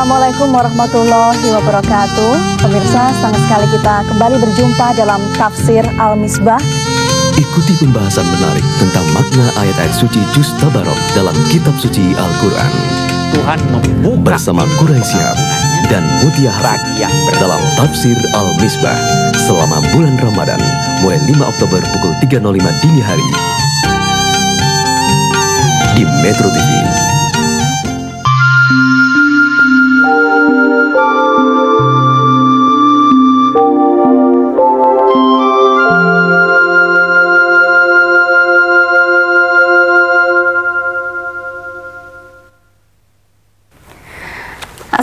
Assalamualaikum warahmatullahi wabarakatuh. Pemirsa, senang sekali kita kembali berjumpa dalam Tafsir Al-Misbah. Ikuti pembahasan menarik tentang makna ayat-ayat suci Juz Tabarok dalam Kitab Suci Al-Quran. Tuhan membuka bersama Quraisyah dan Mutia Rakyat dalam Tafsir Al-Misbah selama bulan Ramadan mulai 5 Oktober pukul 3.05 dini hari di Metro TV.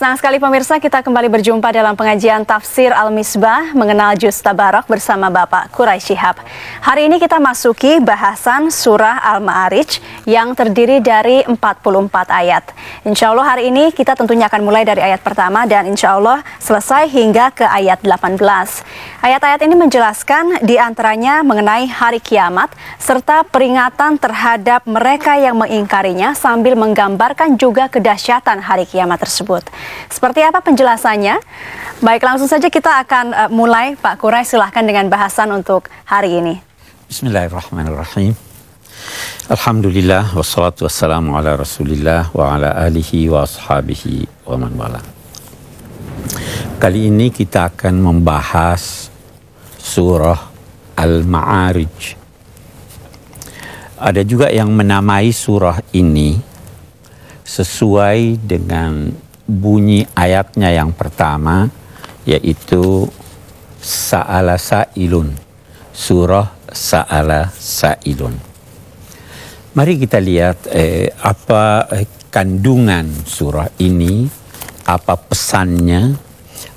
Senang sekali pemirsa kita kembali berjumpa dalam pengajian tafsir Al-Misbah mengenal Juz Tabarok bersama Bapak Kurai Shihab. Hari ini kita masuki bahasan surah Al-Ma'arij yang terdiri dari 44 ayat. Insya Allah hari ini kita tentunya akan mulai dari ayat pertama dan insya Allah selesai hingga ke ayat 18. Ayat-ayat ini menjelaskan diantaranya mengenai hari kiamat serta peringatan terhadap mereka yang mengingkarinya sambil menggambarkan juga kedahsyatan hari kiamat tersebut. Seperti apa penjelasannya? Baik, langsung saja kita akan uh, mulai Pak Kurai silahkan dengan bahasan untuk hari ini. Bismillahirrahmanirrahim. Alhamdulillah wassalatu wassalamu ala Rasulillah wa ala alihi wa ashabihi wa man wala. Kali ini kita akan membahas surah Al-Ma'arij. Ada juga yang menamai surah ini sesuai dengan bunyi ayatnya yang pertama yaitu Sa'ala Sa'ilun. Surah Sa'ala Sa'ilun. Mari kita lihat eh, apa eh, kandungan surah ini, apa pesannya,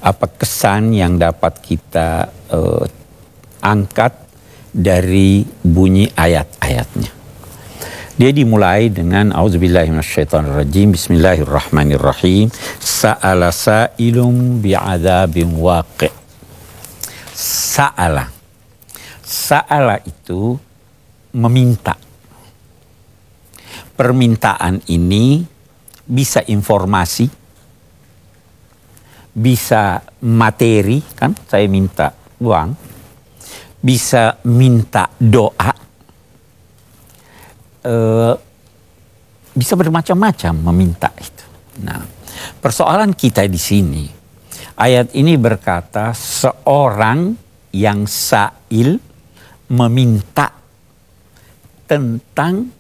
apa kesan yang dapat kita eh, angkat dari bunyi ayat-ayatnya. Dia dimulai dengan auzubillahiminasyaitonirrajim bismillahirrahmanirrahim sa'ala sa'ilum bi'adzabin waqi'. Sa'ala. Sa'ala itu meminta. Permintaan ini bisa informasi, bisa materi kan saya minta uang, bisa minta doa uh, bisa bermacam-macam meminta itu. Nah, persoalan kita di sini ayat ini berkata seorang yang sail meminta tentang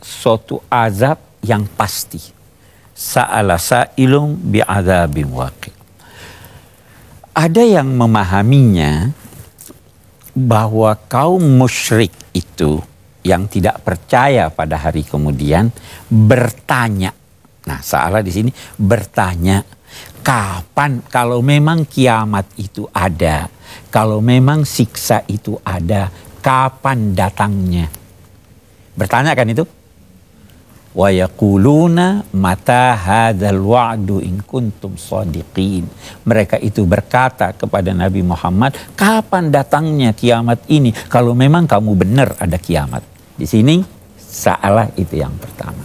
suatu azab yang pasti. Sa'ala sa'ilum bi'adzabin waqi. Ada yang memahaminya bahwa kaum musyrik itu yang tidak percaya pada hari kemudian bertanya. Nah, salah di sini bertanya kapan kalau memang kiamat itu ada, kalau memang siksa itu ada, kapan datangnya? Bertanya kan itu? wa yaquluna mata hadzal wa'du Mereka itu berkata kepada Nabi Muhammad, kapan datangnya kiamat ini kalau memang kamu benar ada kiamat. Di sini salah itu yang pertama.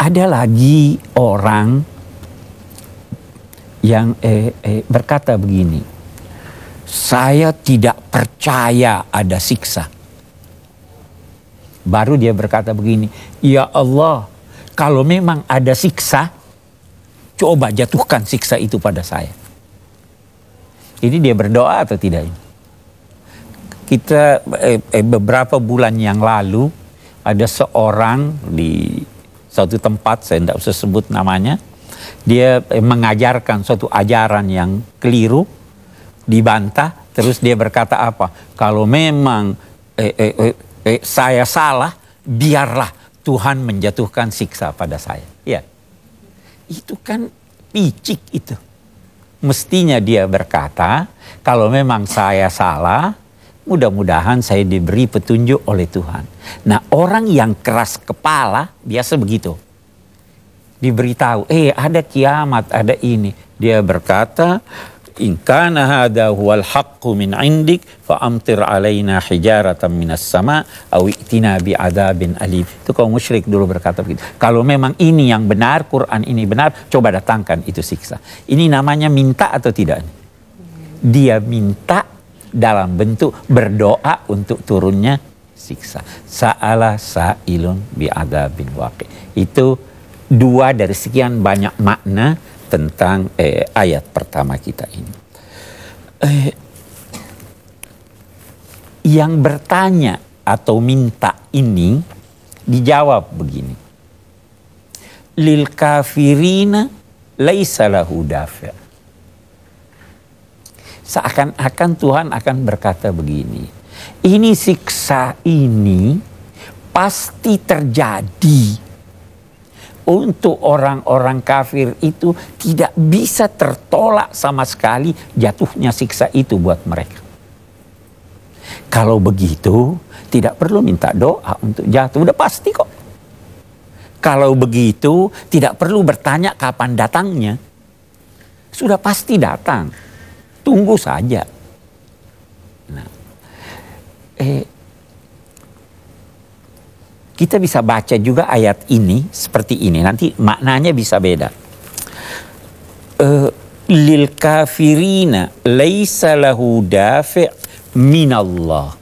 Ada lagi orang yang eh, eh, berkata begini, saya tidak percaya ada siksa. Baru dia berkata begini, Ya Allah, kalau memang ada siksa, coba jatuhkan siksa itu pada saya. Ini dia berdoa atau tidak? Kita eh, eh, beberapa bulan yang lalu ada seorang di suatu tempat, saya tidak usah sebut namanya, dia eh, mengajarkan suatu ajaran yang keliru, dibantah, terus dia berkata apa? Kalau memang eh, eh, eh, eh, saya salah, biarlah Tuhan menjatuhkan siksa pada saya. Ya. Itu kan picik itu. Mestinya dia berkata, kalau memang saya salah, mudah-mudahan saya diberi petunjuk oleh Tuhan. Nah orang yang keras kepala biasa begitu. Diberitahu, eh ada kiamat, ada ini. Dia berkata, in kana hadha huwal haqqu min indik fa amtir alaina hijaratan minas sama aw itina bi adabin alim. Itu kaum musyrik dulu berkata begitu. Kalau memang ini yang benar, Quran ini benar, coba datangkan itu siksa. Ini namanya minta atau tidak? Dia minta dalam bentuk berdoa untuk turunnya siksa. Sa'ala sa'ilun bi adabin waqi. Itu dua dari sekian banyak makna tentang eh, ayat pertama kita ini. Eh, yang bertanya atau minta ini dijawab begini. Lil kafirina laisalahu Seakan-akan Tuhan akan berkata begini. Ini siksa ini pasti terjadi untuk orang-orang kafir itu tidak bisa tertolak sama sekali jatuhnya siksa itu buat mereka. Kalau begitu tidak perlu minta doa untuk jatuh, udah pasti kok. Kalau begitu tidak perlu bertanya kapan datangnya. Sudah pasti datang. Tunggu saja. Nah, eh kita bisa baca juga ayat ini seperti ini. Nanti maknanya bisa beda. Eh, lil kafirina laisa lahu dafi' minallah.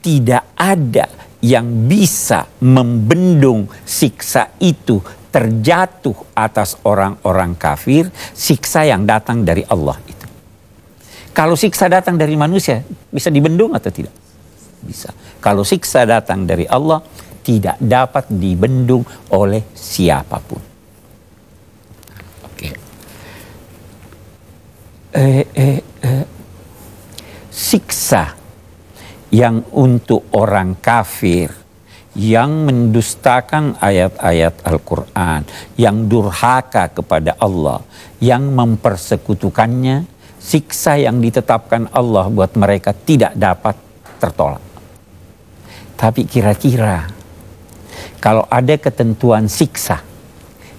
Tidak ada yang bisa membendung siksa itu terjatuh atas orang-orang kafir, siksa yang datang dari Allah itu. Kalau siksa datang dari manusia, bisa dibendung atau tidak? bisa. Kalau siksa datang dari Allah, tidak dapat dibendung oleh siapapun. Oke. Okay. Eh, eh, eh. Siksa yang untuk orang kafir yang mendustakan ayat-ayat Al-Quran, yang durhaka kepada Allah, yang mempersekutukannya, siksa yang ditetapkan Allah buat mereka tidak dapat tertolak. Tapi kira-kira kalau ada ketentuan siksa,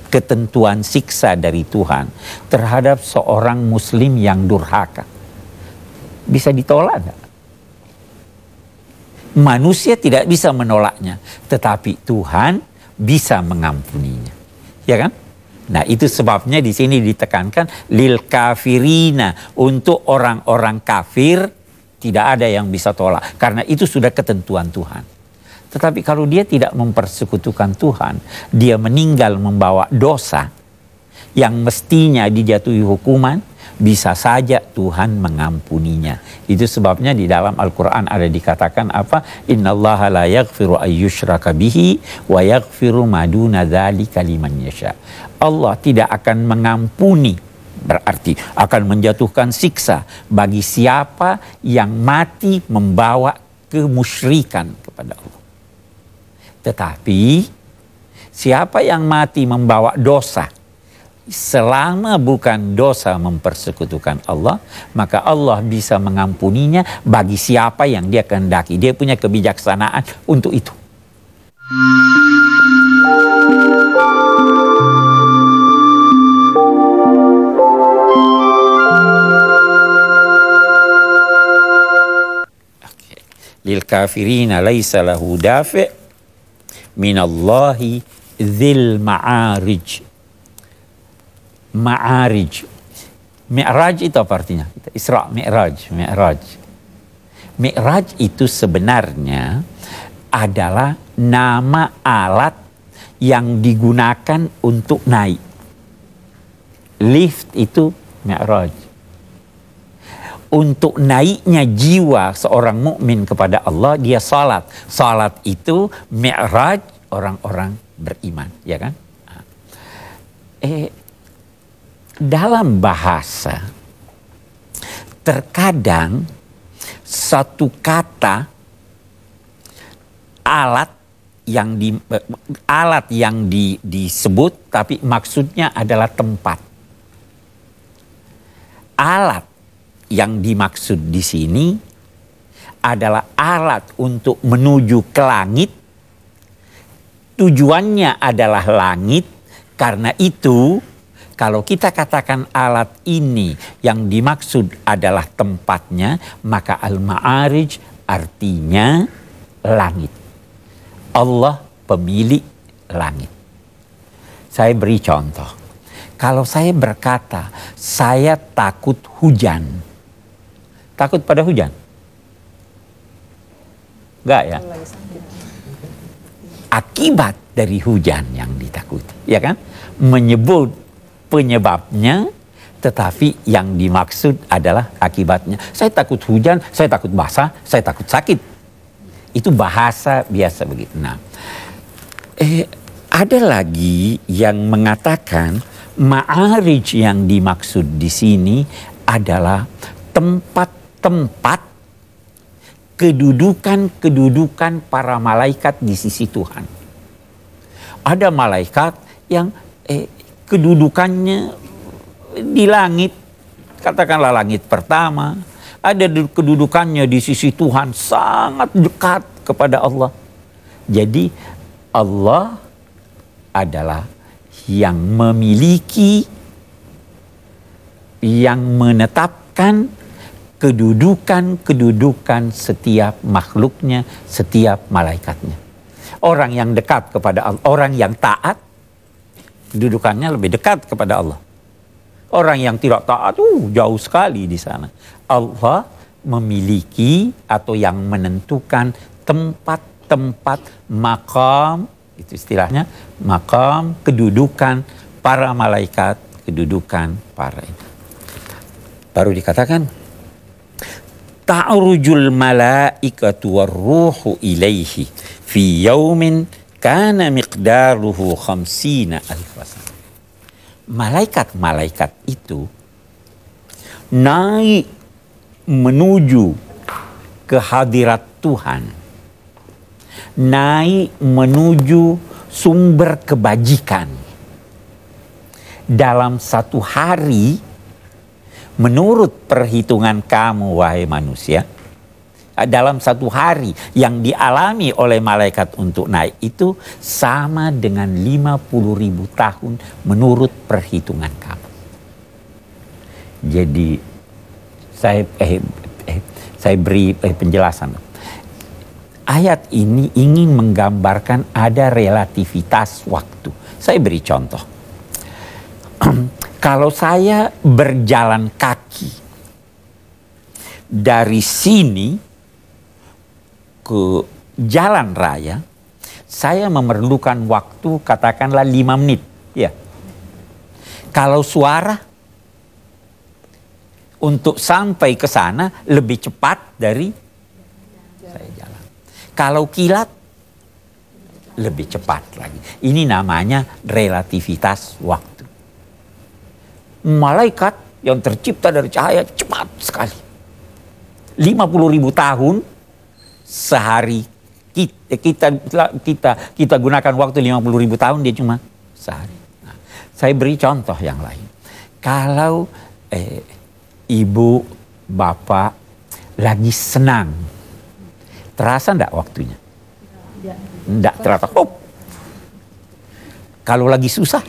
ketentuan siksa dari Tuhan terhadap seorang muslim yang durhaka. Bisa ditolak enggak? Manusia tidak bisa menolaknya, tetapi Tuhan bisa mengampuninya. Ya kan? Nah, itu sebabnya di sini ditekankan lil kafirina untuk orang-orang kafir tidak ada yang bisa tolak karena itu sudah ketentuan Tuhan. Tetapi kalau dia tidak mempersekutukan Tuhan, dia meninggal membawa dosa yang mestinya dijatuhi hukuman, bisa saja Tuhan mengampuninya. Itu sebabnya di dalam Al-Quran ada dikatakan apa? Inna la yaghfiru ayyushraka bihi wa yaghfiru maduna dhali kaliman yasha. Allah tidak akan mengampuni berarti akan menjatuhkan siksa bagi siapa yang mati membawa kemusyrikan kepada Allah. Tetapi siapa yang mati membawa dosa selama bukan dosa mempersekutukan Allah, maka Allah bisa mengampuninya bagi siapa yang dia kehendaki. Dia punya kebijaksanaan untuk itu. lil kafirina laisa lahu dafi' minallahi dzil ma'arij. Ma'arij. Mi'raj itu apa artinya? Isra, Mi'raj, Mi'raj. Mi'raj itu sebenarnya adalah nama alat yang digunakan untuk naik. Lift itu Mi'raj untuk naiknya jiwa seorang mukmin kepada Allah dia salat. Salat itu mi'raj orang-orang beriman, ya kan? Ah. Eh dalam bahasa terkadang satu kata alat yang di alat yang di, disebut tapi maksudnya adalah tempat. Alat yang dimaksud di sini adalah alat untuk menuju ke langit. Tujuannya adalah langit, karena itu kalau kita katakan alat ini yang dimaksud adalah tempatnya, maka al-ma'arij artinya langit. Allah pemilik langit. Saya beri contoh. Kalau saya berkata, saya takut hujan takut pada hujan? Enggak ya? Akibat dari hujan yang ditakuti, ya kan? Menyebut penyebabnya, tetapi yang dimaksud adalah akibatnya. Saya takut hujan, saya takut basah, saya takut sakit. Itu bahasa biasa begitu. Nah, eh, ada lagi yang mengatakan ma'arij yang dimaksud di sini adalah tempat tempat kedudukan-kedudukan para malaikat di sisi Tuhan. Ada malaikat yang eh, kedudukannya di langit, katakanlah langit pertama, ada kedudukannya di sisi Tuhan sangat dekat kepada Allah. Jadi Allah adalah yang memiliki yang menetapkan kedudukan-kedudukan setiap makhluknya, setiap malaikatnya. Orang yang dekat kepada Allah, orang yang taat, kedudukannya lebih dekat kepada Allah. Orang yang tidak taat, uh, jauh sekali di sana. Allah memiliki atau yang menentukan tempat-tempat makam, itu istilahnya, makam, kedudukan para malaikat, kedudukan para baru dikatakan ta'rujul malaikatu warruhu ilaihi fi yaumin kana miqdaruhu khamsina alfasan. Malaikat-malaikat itu naik menuju ke hadirat Tuhan. Naik menuju sumber kebajikan. Dalam satu hari menurut perhitungan kamu wahai manusia dalam satu hari yang dialami oleh malaikat untuk naik itu sama dengan 50 ribu tahun menurut perhitungan kamu. Jadi saya eh, eh, saya beri eh, penjelasan. Ayat ini ingin menggambarkan ada relativitas waktu. Saya beri contoh Kalau saya berjalan kaki dari sini ke jalan raya, saya memerlukan waktu katakanlah lima menit. Ya. Kalau suara untuk sampai ke sana lebih cepat dari saya jalan. Kalau kilat lebih cepat lagi. Ini namanya relativitas waktu malaikat yang tercipta dari cahaya cepat sekali. 50 ribu tahun sehari eh, kita kita kita kita gunakan waktu 50 ribu tahun dia cuma sehari. Nah, saya beri contoh yang lain. Kalau eh, ibu bapak lagi senang, terasa enggak waktunya? Tidak terasa. Oh. Kalau lagi susah,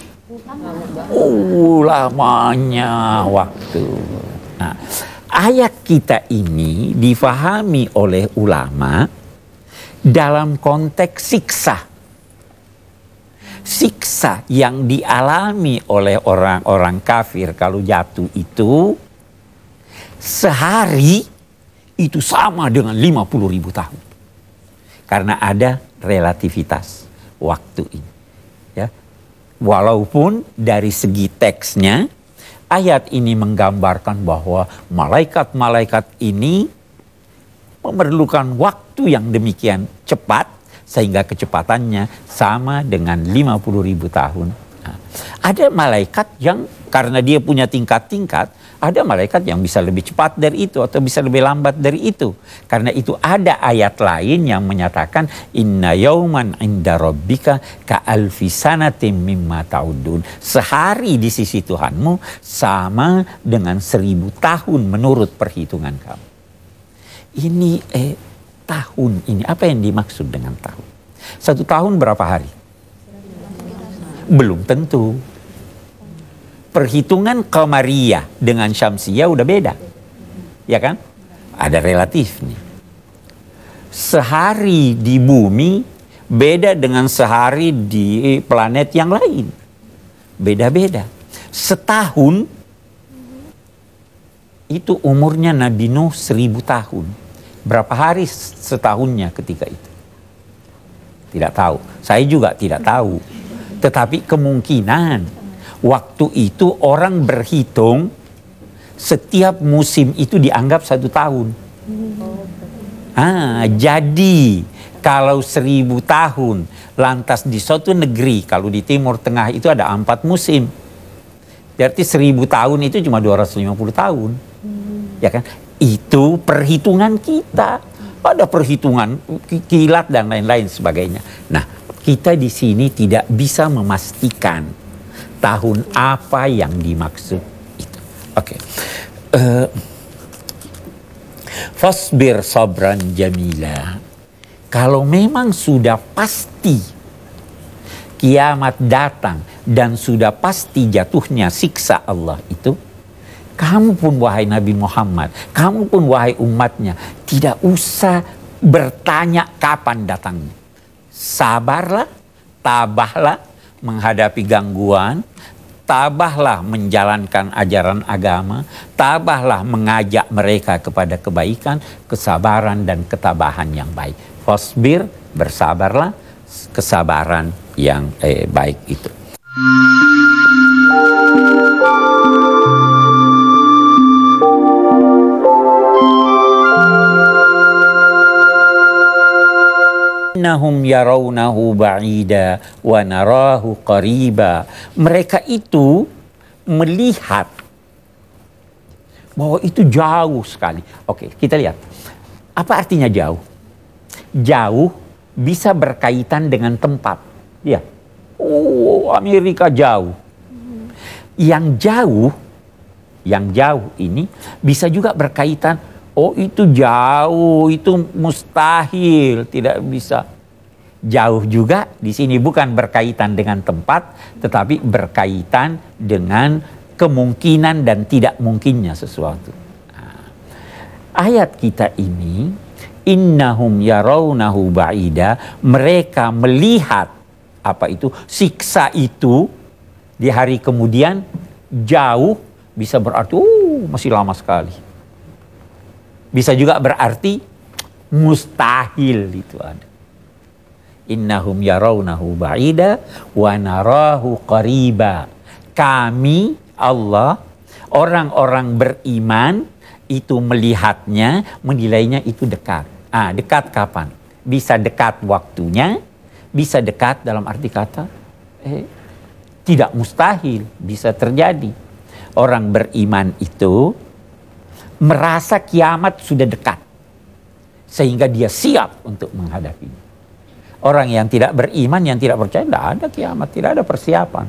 Oh, lamanya waktu. Nah, ayat kita ini difahami oleh ulama dalam konteks siksa. Siksa yang dialami oleh orang-orang kafir kalau jatuh itu sehari itu sama dengan 50 ribu tahun. Karena ada relativitas waktu ini. Walaupun dari segi teksnya ayat ini menggambarkan bahwa malaikat-malaikat ini memerlukan waktu yang demikian cepat sehingga kecepatannya sama dengan 50 ribu tahun. Nah, ada malaikat yang karena dia punya tingkat-tingkat ada malaikat yang bisa lebih cepat dari itu atau bisa lebih lambat dari itu. Karena itu ada ayat lain yang menyatakan inna yauman inda rabbika ka alfi mimma taudun. Sehari di sisi Tuhanmu sama dengan seribu tahun menurut perhitungan kamu. Ini eh, tahun ini apa yang dimaksud dengan tahun? Satu tahun berapa hari? Belum tentu perhitungan Qamariyah dengan Syamsiyah udah beda. Ya kan? Ada relatif nih. Sehari di bumi beda dengan sehari di planet yang lain. Beda-beda. Setahun itu umurnya Nabi Nuh seribu tahun. Berapa hari setahunnya ketika itu? Tidak tahu. Saya juga tidak tahu. Tetapi kemungkinan waktu itu orang berhitung setiap musim itu dianggap satu tahun. Hmm. Ah, jadi kalau seribu tahun lantas di suatu negeri kalau di Timur Tengah itu ada empat musim. Berarti seribu tahun itu cuma 250 tahun. Hmm. Ya kan? Itu perhitungan kita. Pada perhitungan kilat dan lain-lain sebagainya. Nah, kita di sini tidak bisa memastikan tahun apa yang dimaksud itu. Oke. Eh, fasbir sabran jamila. Kalau memang sudah pasti kiamat datang dan sudah pasti jatuhnya siksa Allah itu, kamu pun wahai Nabi Muhammad, kamu pun wahai umatnya, tidak usah bertanya kapan datangnya. Sabarlah, tabahlah, menghadapi gangguan, tabahlah menjalankan ajaran agama, tabahlah mengajak mereka kepada kebaikan, kesabaran dan ketabahan yang baik. Fosbir bersabarlah, kesabaran yang eh, baik itu. innahum yarawnahu ba'ida wa narahu qariba. Mereka itu melihat bahwa itu jauh sekali. Oke, kita lihat. Apa artinya jauh? Jauh bisa berkaitan dengan tempat. Ya. Oh, Amerika jauh. Yang jauh, yang jauh ini bisa juga berkaitan Oh itu jauh, itu mustahil, tidak bisa. Jauh juga di sini bukan berkaitan dengan tempat, tetapi berkaitan dengan kemungkinan dan tidak mungkinnya sesuatu. Nah, ayat kita ini, innahum yarawnahu ba'ida, mereka melihat apa itu siksa itu di hari kemudian jauh bisa berarti uh, masih lama sekali bisa juga berarti mustahil itu ada. Innahum yarawnahu ba'ida wa narahu qariba. Kami Allah orang-orang beriman itu melihatnya, menilainya itu dekat. Ah, dekat kapan? Bisa dekat waktunya, bisa dekat dalam arti kata eh, tidak mustahil bisa terjadi. Orang beriman itu merasa kiamat sudah dekat. Sehingga dia siap untuk menghadapinya. Orang yang tidak beriman, yang tidak percaya, tidak ada kiamat, tidak ada persiapan.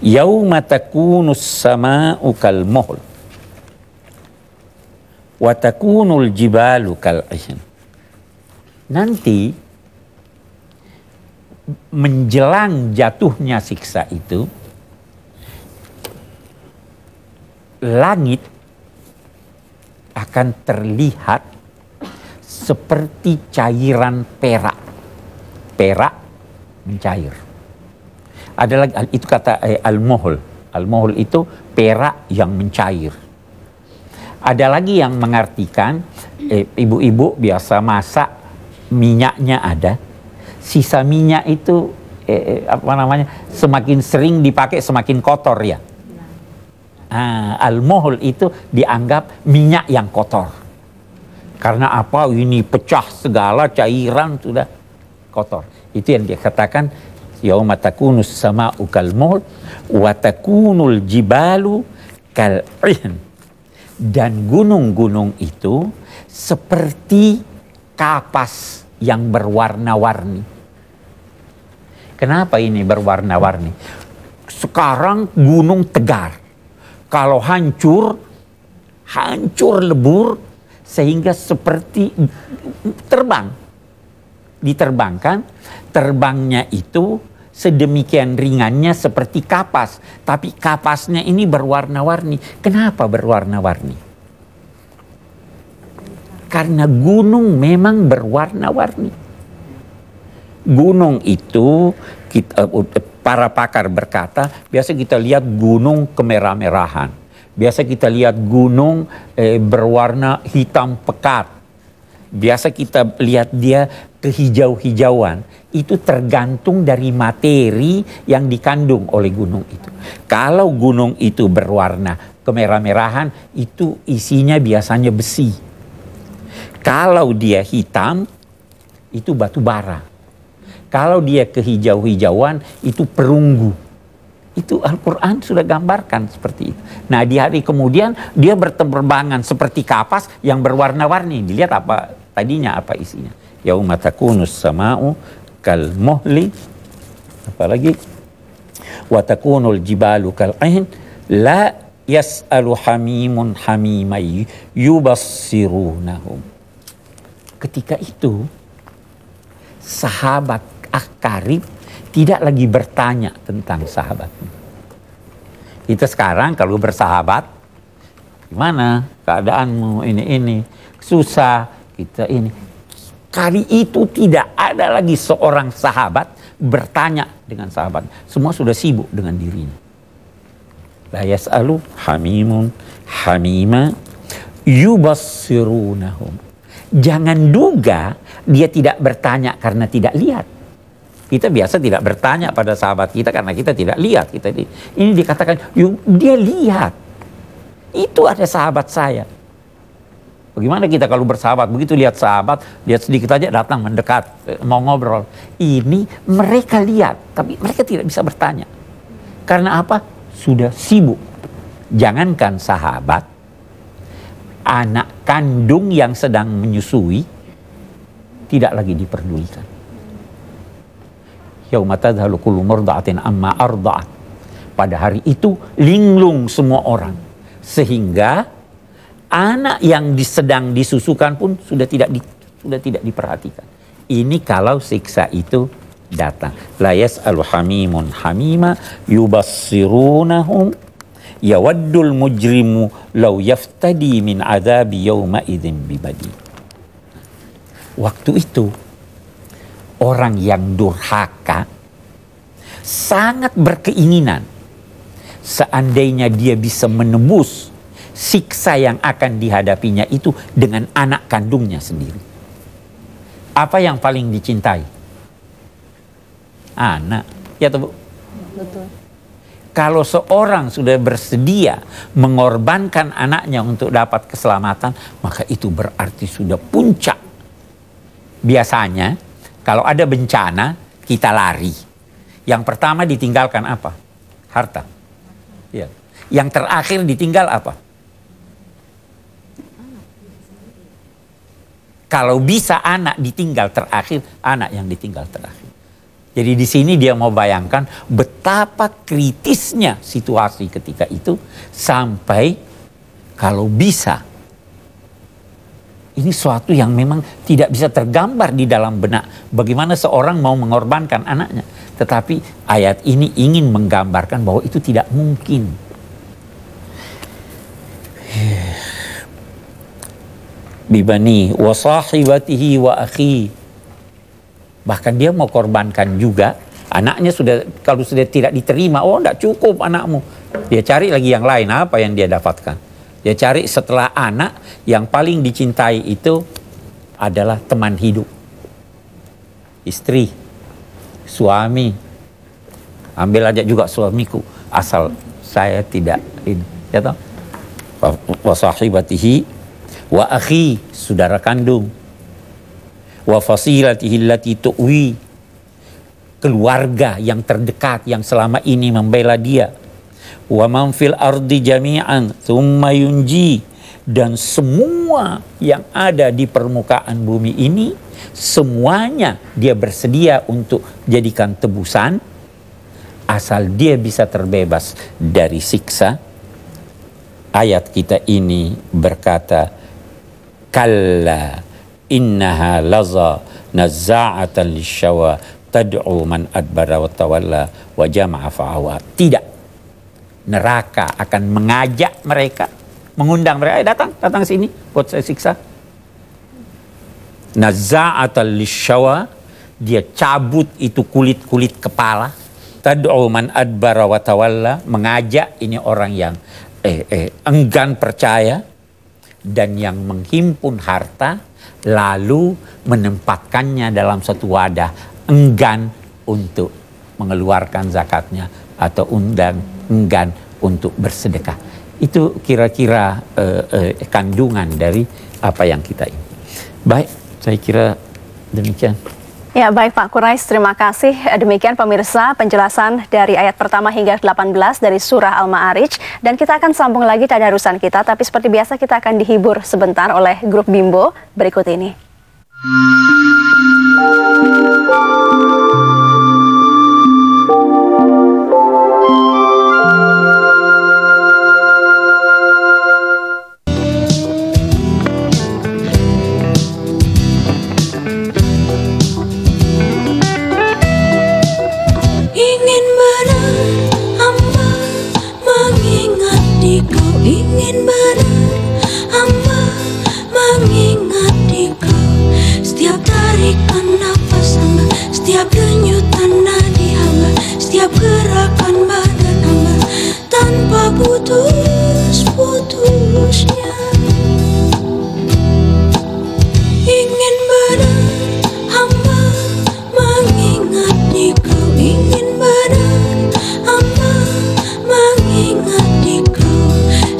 Yauma takunus sama'u ukal mohul Watakunul jibalu kal ihin. Nanti menjelang jatuhnya siksa itu langit akan terlihat seperti cairan perak. Perak mencair. Ada lagi itu kata eh, al mohol al mohol itu perak yang mencair. Ada lagi yang mengartikan eh, ibu-ibu eh, biasa masak minyaknya ada, sisa minyak itu eh, eh, apa namanya semakin sering dipakai semakin kotor ya Ah, Al-muhl itu dianggap minyak yang kotor. Karena apa? Ini pecah segala cairan sudah kotor. Itu yang katakan yauma takunu sama'u kal muhl wa takunul jibalu kal ihn. Dan gunung-gunung itu seperti kapas yang berwarna-warni. Kenapa ini berwarna-warni? Sekarang gunung tegar kalau hancur, hancur lebur sehingga seperti terbang. Diterbangkan, terbangnya itu sedemikian ringannya seperti kapas. Tapi kapasnya ini berwarna-warni. Kenapa berwarna-warni? Karena gunung memang berwarna-warni. Gunung itu kita, para pakar berkata, biasa kita lihat gunung kemerah-merahan. Biasa kita lihat gunung eh, berwarna hitam pekat. Biasa kita lihat dia kehijau-hijauan. Itu tergantung dari materi yang dikandung oleh gunung itu. Kalau gunung itu berwarna kemerah-merahan, itu isinya biasanya besi. Kalau dia hitam, itu batu bara. Kalau dia kehijau-hijauan itu perunggu. Itu Al-Quran sudah gambarkan seperti itu. Nah di hari kemudian dia berterbangan seperti kapas yang berwarna-warni. Dilihat apa tadinya, apa isinya. Yaumatakunus sama'u kal muhli. Apalagi. Watakunul jibalu kal ain. La yas'alu hamimun hamimai yubassirunahum. Ketika itu sahabat akarib tidak lagi bertanya tentang sahabatnya. Kita sekarang kalau bersahabat, gimana keadaanmu ini ini susah kita ini. Kali itu tidak ada lagi seorang sahabat bertanya dengan sahabat. Semua sudah sibuk dengan dirinya. La yas'alu hamimun hamima yubassirunahum. Jangan duga dia tidak bertanya karena tidak lihat. Kita biasa tidak bertanya pada sahabat kita karena kita tidak lihat. Kita di, ini dikatakan yuk dia lihat. Itu ada sahabat saya. Bagaimana kita kalau bersahabat begitu lihat sahabat, lihat sedikit aja datang mendekat, eh, mau ngobrol. Ini mereka lihat, tapi mereka tidak bisa bertanya. Karena apa? Sudah sibuk. Jangankan sahabat, anak kandung yang sedang menyusui tidak lagi diperdulikan yauma tadhalu kullu murdatin amma arda'at. Pada hari itu linglung semua orang sehingga anak yang sedang disusukan pun sudah tidak di, sudah tidak diperhatikan. Ini kalau siksa itu datang. La yas'alu hamimun hamima yubassirunahum yawaddul mujrimu law yaftadi min adabi yawma idzin bibadi. Waktu itu orang yang durhaka sangat berkeinginan seandainya dia bisa menembus siksa yang akan dihadapinya itu dengan anak kandungnya sendiri. Apa yang paling dicintai? Anak. Ya tuh Betul. Kalau seorang sudah bersedia mengorbankan anaknya untuk dapat keselamatan, maka itu berarti sudah puncak. Biasanya kalau ada bencana, kita lari. Yang pertama ditinggalkan apa? Harta. Ya. Yang terakhir ditinggal apa? Kalau bisa anak ditinggal terakhir, anak yang ditinggal terakhir. Jadi di sini dia mau bayangkan betapa kritisnya situasi ketika itu sampai kalau bisa ini suatu yang memang tidak bisa tergambar di dalam benak bagaimana seorang mau mengorbankan anaknya. Tetapi ayat ini ingin menggambarkan bahwa itu tidak mungkin. Bibani wa sahibatihi wa akhi. Bahkan dia mau korbankan juga anaknya sudah kalau sudah tidak diterima, oh tidak cukup anakmu. Dia cari lagi yang lain apa yang dia dapatkan. Dia ya cari setelah anak yang paling dicintai itu adalah teman hidup. Istri, suami. Ambil aja juga suamiku asal saya tidak ini. Ya toh? Wa sahibatihi wa akhi, saudara kandung. Wa fasilatihi lati tu'wi keluarga yang terdekat yang selama ini membela dia wa man fil ardi jami'an thumma yunji dan semua yang ada di permukaan bumi ini semuanya dia bersedia untuk jadikan tebusan asal dia bisa terbebas dari siksa ayat kita ini berkata kalla innaha laza nazza'atan lishawa tad'u man adbara wa tawalla wa jama'a fa'awa tidak neraka akan mengajak mereka, mengundang mereka, eh, datang, datang sini buat saya siksa. atau lishawa, dia cabut itu kulit-kulit kepala. Tad'u man adbara mengajak ini orang yang eh, eh, enggan percaya dan yang menghimpun harta lalu menempatkannya dalam satu wadah enggan untuk mengeluarkan zakatnya atau undang enggan untuk bersedekah. Itu kira-kira uh, uh, kandungan dari apa yang kita ini. Baik, saya kira demikian. Ya baik Pak Kurais, terima kasih. Demikian pemirsa penjelasan dari ayat pertama hingga 18 dari surah Al-Ma'arij. Dan kita akan sambung lagi tadarusan kita, tapi seperti biasa kita akan dihibur sebentar oleh grup Bimbo berikut ini. putus-putusnya Ingin benar hamba mengingat kau Ingin benar hamba mengingat di kau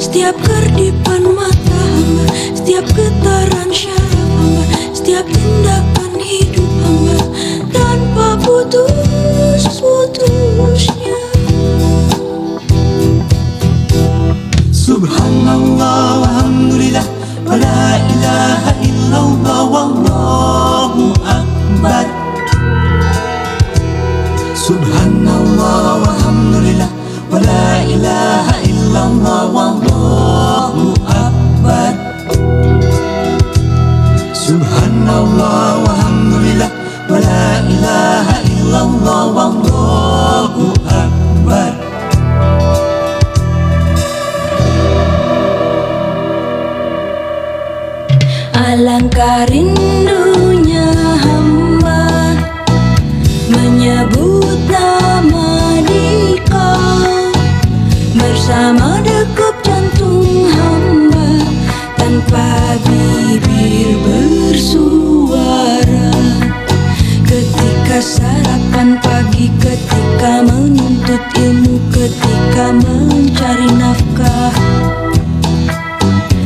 Setiap kerdipan mata hamba Setiap getaran syaraf hamba Setiap tindakan hidup hamba Tanpa putus-putusnya سبحان الله والحمد لله ولا إله إلا الله والله ketika mencari nafkah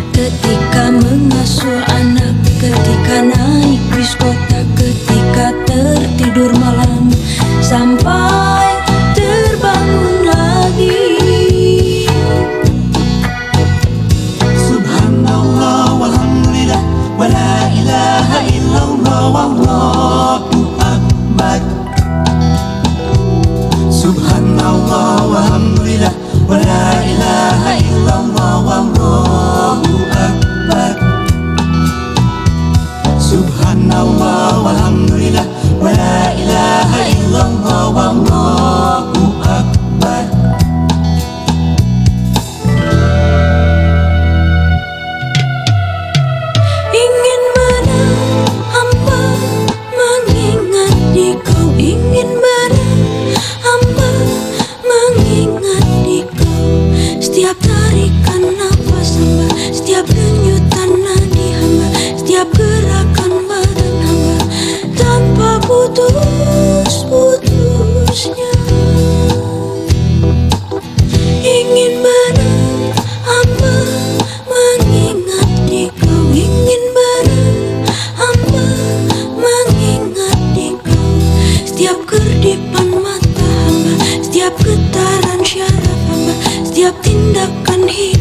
ketika mengasuh anak ketika naik bis kota ketika tertidur malam sampai Setiap getaran syaraf hamba Setiap tindakan hidup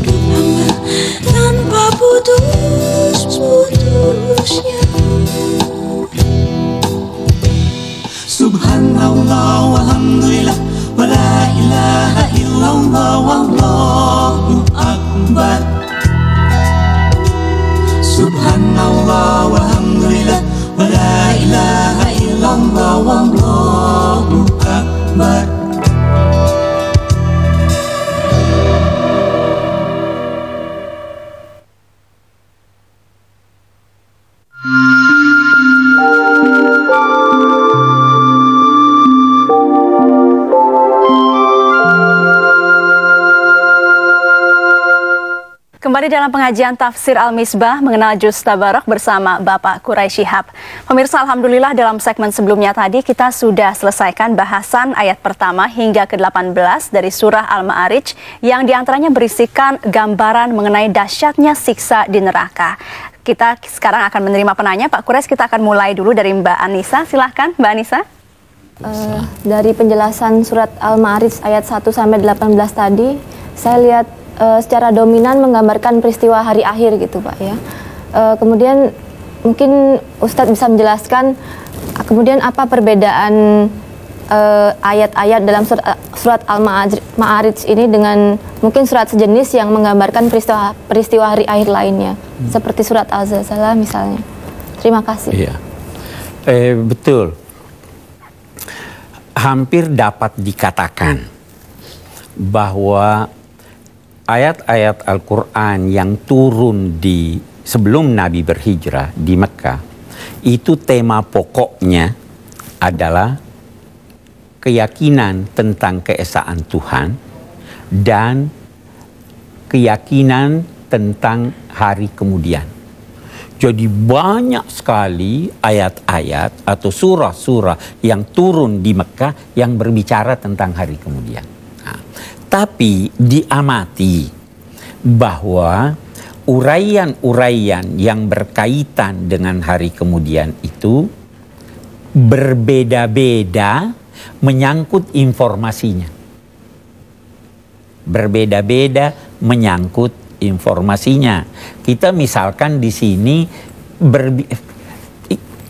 dalam pengajian tafsir Al-Misbah mengenal Juz Tabarok bersama Bapak Kurai Shihab. Pemirsa Alhamdulillah dalam segmen sebelumnya tadi kita sudah selesaikan bahasan ayat pertama hingga ke-18 dari surah Al-Ma'arij yang diantaranya berisikan gambaran mengenai dahsyatnya siksa di neraka. Kita sekarang akan menerima penanya Pak kuraish kita akan mulai dulu dari Mbak Anissa. Silahkan Mbak Anissa. Uh, dari penjelasan surat Al-Ma'arij ayat 1 sampai 18 tadi, saya lihat e, secara dominan menggambarkan peristiwa hari akhir gitu Pak ya. E, kemudian mungkin Ustadz bisa menjelaskan kemudian apa perbedaan eh, ayat-ayat e, dalam surat, surat Al-Ma'arij ini dengan mungkin surat sejenis yang menggambarkan peristiwa peristiwa hari akhir lainnya hmm. seperti surat Al-Zalzalah misalnya. Terima kasih. Iya. Eh, betul. Hampir dapat dikatakan bahwa ayat-ayat Al-Quran yang turun di sebelum Nabi berhijrah di Mekah, itu tema pokoknya adalah keyakinan tentang keesaan Tuhan dan keyakinan tentang hari kemudian. Jadi banyak sekali ayat-ayat atau surah-surah yang turun di Mekah yang berbicara tentang hari kemudian tapi diamati bahwa uraian-uraian yang berkaitan dengan hari kemudian itu berbeda-beda menyangkut informasinya. Berbeda-beda menyangkut informasinya. Kita misalkan di sini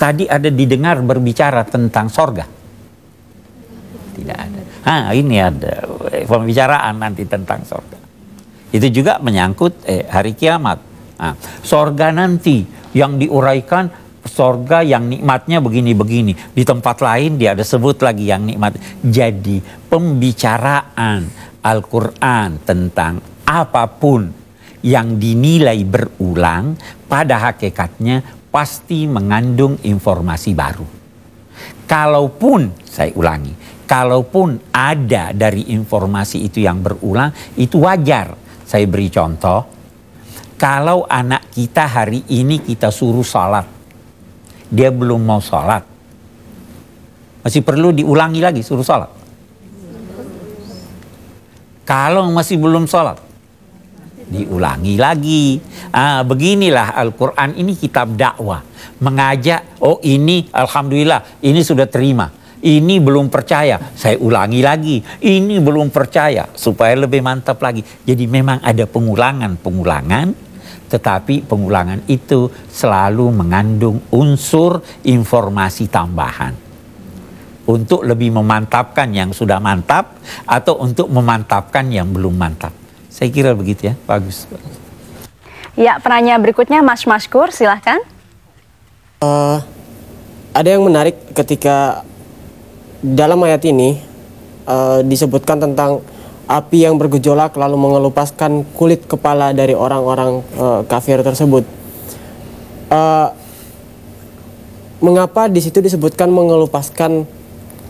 tadi ada didengar berbicara tentang sorga ah ini ada eh, pembicaraan nanti tentang sorga. Itu juga menyangkut eh, hari kiamat. Nah, sorga nanti yang diuraikan sorga yang nikmatnya begini-begini. Di tempat lain dia ada sebut lagi yang nikmat. Jadi pembicaraan Al-Quran tentang apapun yang dinilai berulang pada hakikatnya pasti mengandung informasi baru. Kalaupun, saya ulangi, kalaupun ada dari informasi itu yang berulang, itu wajar. Saya beri contoh, kalau anak kita hari ini kita suruh sholat, dia belum mau sholat, masih perlu diulangi lagi suruh sholat. Kalau masih belum sholat, diulangi lagi. Ah, beginilah Al-Quran ini kitab dakwah. Mengajak, oh ini Alhamdulillah, ini sudah terima ini belum percaya, saya ulangi lagi, ini belum percaya supaya lebih mantap lagi. Jadi memang ada pengulangan-pengulangan, tetapi pengulangan itu selalu mengandung unsur informasi tambahan. Untuk lebih memantapkan yang sudah mantap atau untuk memantapkan yang belum mantap. Saya kira begitu ya, bagus. Ya, penanya berikutnya Mas Maskur, silahkan. Uh, ada yang menarik ketika dalam ayat ini e, disebutkan tentang api yang bergejolak lalu mengelupaskan kulit kepala dari orang-orang e, kafir tersebut. E, mengapa di situ disebutkan mengelupaskan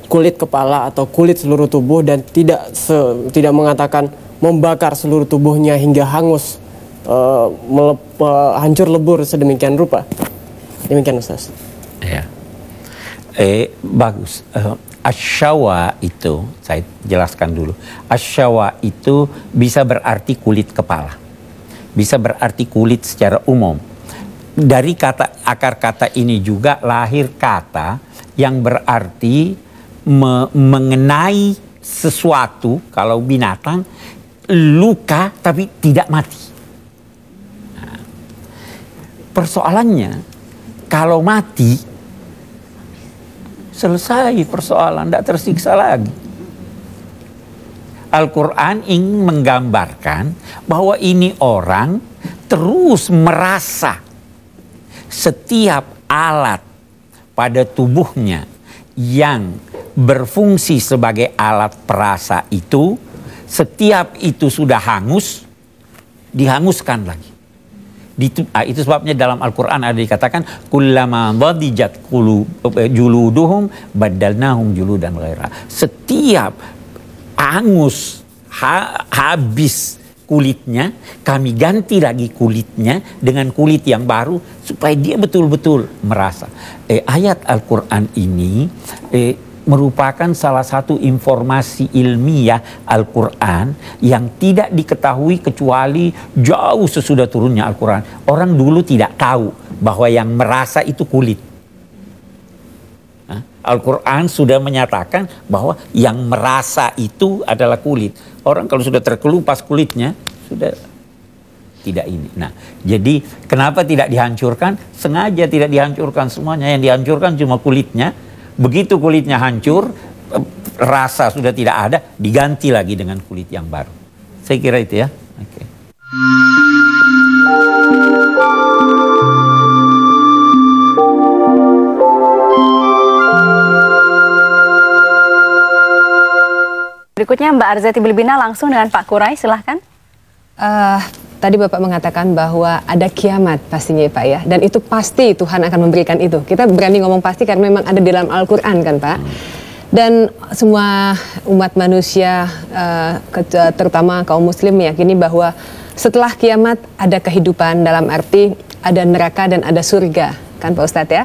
kulit kepala atau kulit seluruh tubuh dan tidak se, tidak mengatakan membakar seluruh tubuhnya hingga hangus e, melep, e, hancur lebur sedemikian rupa. Demikian Ustaz. Ya. Eh bagus. Uh, asyawa itu, saya jelaskan dulu. Asyawa itu bisa berarti kulit kepala. Bisa berarti kulit secara umum. Dari kata akar kata ini juga lahir kata yang berarti me mengenai sesuatu kalau binatang luka tapi tidak mati. Nah, persoalannya kalau mati selesai persoalan, tidak tersiksa lagi. Al-Quran ingin menggambarkan bahwa ini orang terus merasa setiap alat pada tubuhnya yang berfungsi sebagai alat perasa itu, setiap itu sudah hangus, dihanguskan lagi. Ah, itu sebabnya dalam Al-Qur'an ada dikatakan kullama dhadijat eh, juluduhum badalnahum juludan ghaira. Setiap angus ha, habis kulitnya, kami ganti lagi kulitnya dengan kulit yang baru supaya dia betul-betul merasa. Eh, ayat Al-Qur'an ini eh, merupakan salah satu informasi ilmiah Al-Quran yang tidak diketahui kecuali jauh sesudah turunnya Al-Quran. Orang dulu tidak tahu bahwa yang merasa itu kulit. Al-Quran sudah menyatakan bahwa yang merasa itu adalah kulit. Orang kalau sudah terkelupas kulitnya, sudah tidak ini. Nah, jadi kenapa tidak dihancurkan? Sengaja tidak dihancurkan semuanya. Yang dihancurkan cuma kulitnya, Begitu kulitnya hancur, rasa sudah tidak ada, diganti lagi dengan kulit yang baru. Saya kira itu ya. Oke. Okay. Berikutnya Mbak Arzati Bilbina langsung dengan Pak Kurai, silahkan. Uh, Tadi Bapak mengatakan bahwa ada kiamat pastinya ya, Pak ya. Dan itu pasti Tuhan akan memberikan itu. Kita berani ngomong pasti karena memang ada di dalam Al-Quran kan Pak. Dan semua umat manusia, eh, terutama kaum muslim meyakini bahwa setelah kiamat ada kehidupan dalam arti ada neraka dan ada surga. Kan Pak Ustadz ya?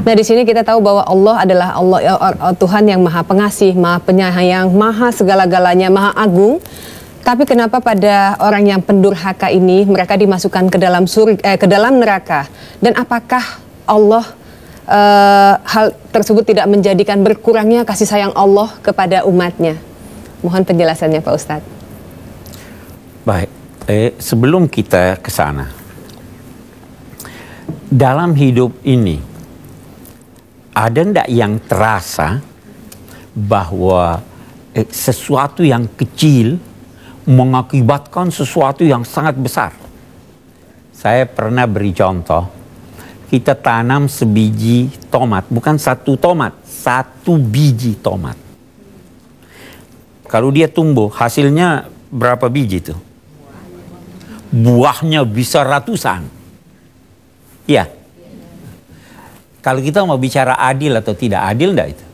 Nah di sini kita tahu bahwa Allah adalah Allah ya, Tuhan yang maha pengasih, maha penyayang, maha segala-galanya, maha agung tapi kenapa pada orang yang pendurhaka ini mereka dimasukkan ke dalam suri, eh, ke dalam neraka? Dan apakah Allah eh, hal tersebut tidak menjadikan berkurangnya kasih sayang Allah kepada umatnya? Mohon penjelasannya Pak Ustadz. Baik, eh, sebelum kita ke sana, dalam hidup ini ada ndak yang terasa bahwa eh, sesuatu yang kecil mengakibatkan sesuatu yang sangat besar. Saya pernah beri contoh, kita tanam sebiji tomat, bukan satu tomat, satu biji tomat. Kalau dia tumbuh, hasilnya berapa biji itu? Buahnya bisa ratusan. Ya, Kalau kita mau bicara adil atau tidak adil enggak itu?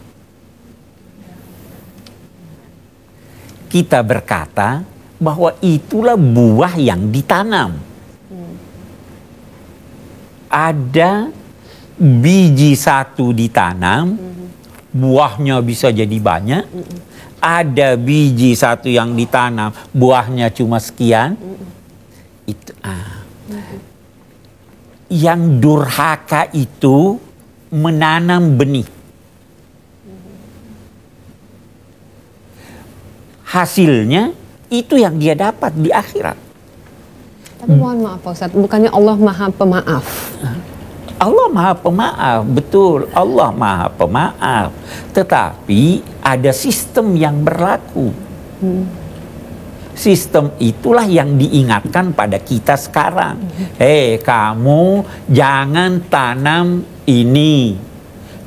Kita berkata bahwa itulah buah yang ditanam. Ada biji satu ditanam, buahnya bisa jadi banyak. Ada biji satu yang ditanam, buahnya cuma sekian. Itu ah. Yang durhaka itu menanam benih. Hasilnya itu yang dia dapat di akhirat. Tapi hmm. mohon maaf Ustaz, bukannya Allah maha pemaaf? Allah maha pemaaf, betul. Allah maha pemaaf. Tetapi ada sistem yang berlaku. Hmm sistem itulah yang diingatkan pada kita sekarang. Hei, kamu jangan tanam ini,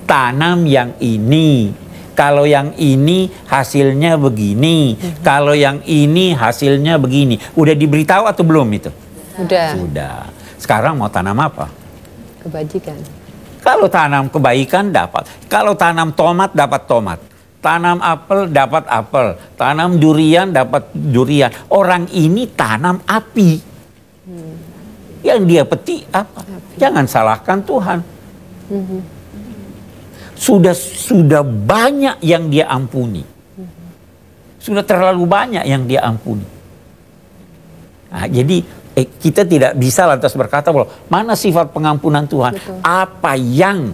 tanam yang ini kalau yang ini hasilnya begini, hmm. kalau yang ini hasilnya begini. Udah diberitahu atau belum itu? Udah. Sudah. Sekarang mau tanam apa? Kebajikan. Kalau tanam kebaikan dapat. Kalau tanam tomat dapat tomat. Tanam apel dapat apel, tanam durian dapat durian. Orang ini tanam api. Hmm. Yang dia peti apa? Api. Jangan salahkan Tuhan. -hmm sudah sudah banyak yang dia ampuni. Sudah terlalu banyak yang dia ampuni. Nah, jadi eh, kita tidak bisa lantas berkata bahwa mana sifat pengampunan Tuhan? Betul. Apa yang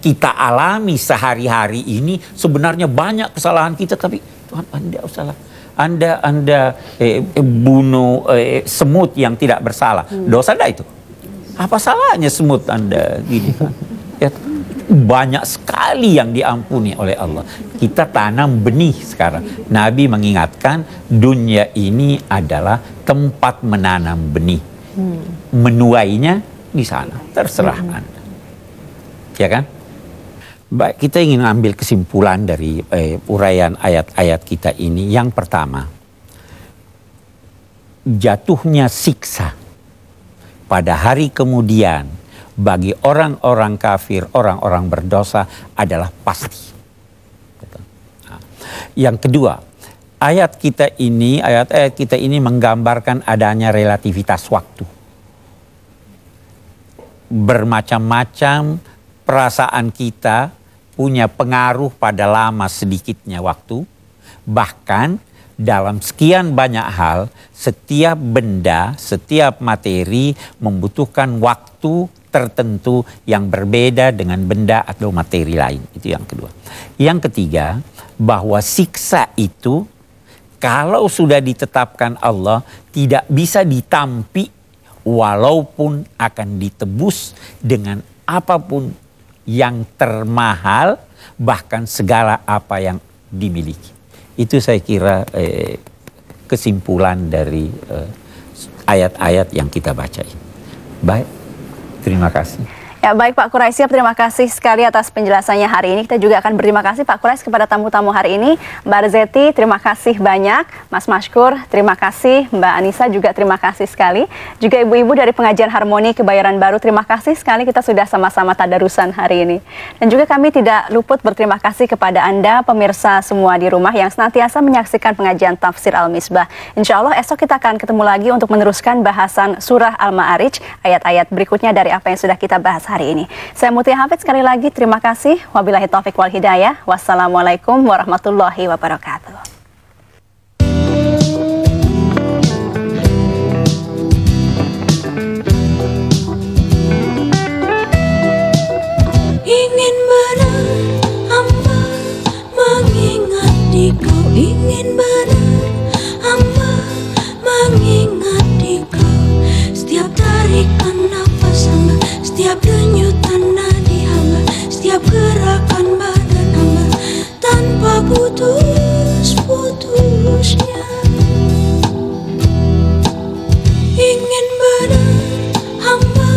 kita alami sehari-hari ini sebenarnya banyak kesalahan kita tapi Tuhan Anda usahlah. Anda Anda eh, eh, bunuh eh, semut yang tidak bersalah. Hmm. Dosa Anda itu. Apa salahnya semut Anda gini kan? Ya, banyak sekali yang diampuni oleh Allah. Kita tanam benih sekarang. Nabi mengingatkan dunia ini adalah tempat menanam benih. Hmm. Menuainya di sana, terserah hmm. Anda. Ya kan? Baik, kita ingin ambil kesimpulan dari eh, uraian ayat-ayat kita ini. Yang pertama, jatuhnya siksa pada hari kemudian bagi orang-orang kafir, orang-orang berdosa adalah pasti. Gitu. Yang kedua, ayat kita ini, ayat-ayat kita ini menggambarkan adanya relativitas waktu. Bermacam-macam perasaan kita punya pengaruh pada lama sedikitnya waktu. Bahkan dalam sekian banyak hal, setiap benda, setiap materi membutuhkan waktu tertentu yang berbeda dengan benda atau materi lain. Itu yang kedua. Yang ketiga, bahwa siksa itu kalau sudah ditetapkan Allah tidak bisa ditampi walaupun akan ditebus dengan apapun yang termahal bahkan segala apa yang dimiliki. Itu saya kira eh, kesimpulan dari eh, ayat-ayat eh, yang kita baca ini. Baik. Terima kasih. Ya baik Pak siap terima kasih sekali atas penjelasannya hari ini. Kita juga akan berterima kasih Pak Kurais kepada tamu-tamu hari ini. Mbak Rezeti, terima kasih banyak. Mas Mashkur, terima kasih. Mbak Anissa juga terima kasih sekali. Juga ibu-ibu dari pengajian harmoni kebayaran Baru, terima kasih sekali kita sudah sama-sama tadarusan hari ini. Dan juga kami tidak luput berterima kasih kepada Anda, pemirsa semua di rumah yang senantiasa menyaksikan pengajian Tafsir Al-Misbah. Insya Allah esok kita akan ketemu lagi untuk meneruskan bahasan Surah Al-Ma'arij, ayat-ayat berikutnya dari apa yang sudah kita bahas hari ini. Saya Mutia Hafid sekali lagi terima kasih. Wabillahi taufik wal hidayah. Wassalamualaikum warahmatullahi wabarakatuh. Ingin berambah mengingat di ingin berambah Setiap denyut tanah di hamba Setiap gerakan badan hamba Tanpa putus-putusnya Ingin benar hamba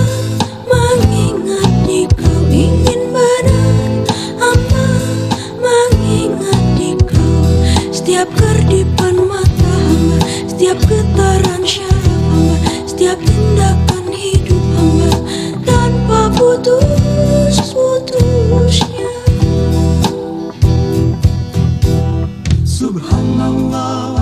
Mengingat kau Ingin benar hamba Mengingat di kau Setiap kerdipan mata hamba Setiap getaran syaraf hamba Setiap tindakan tanpa putus-putusnya Subhanallah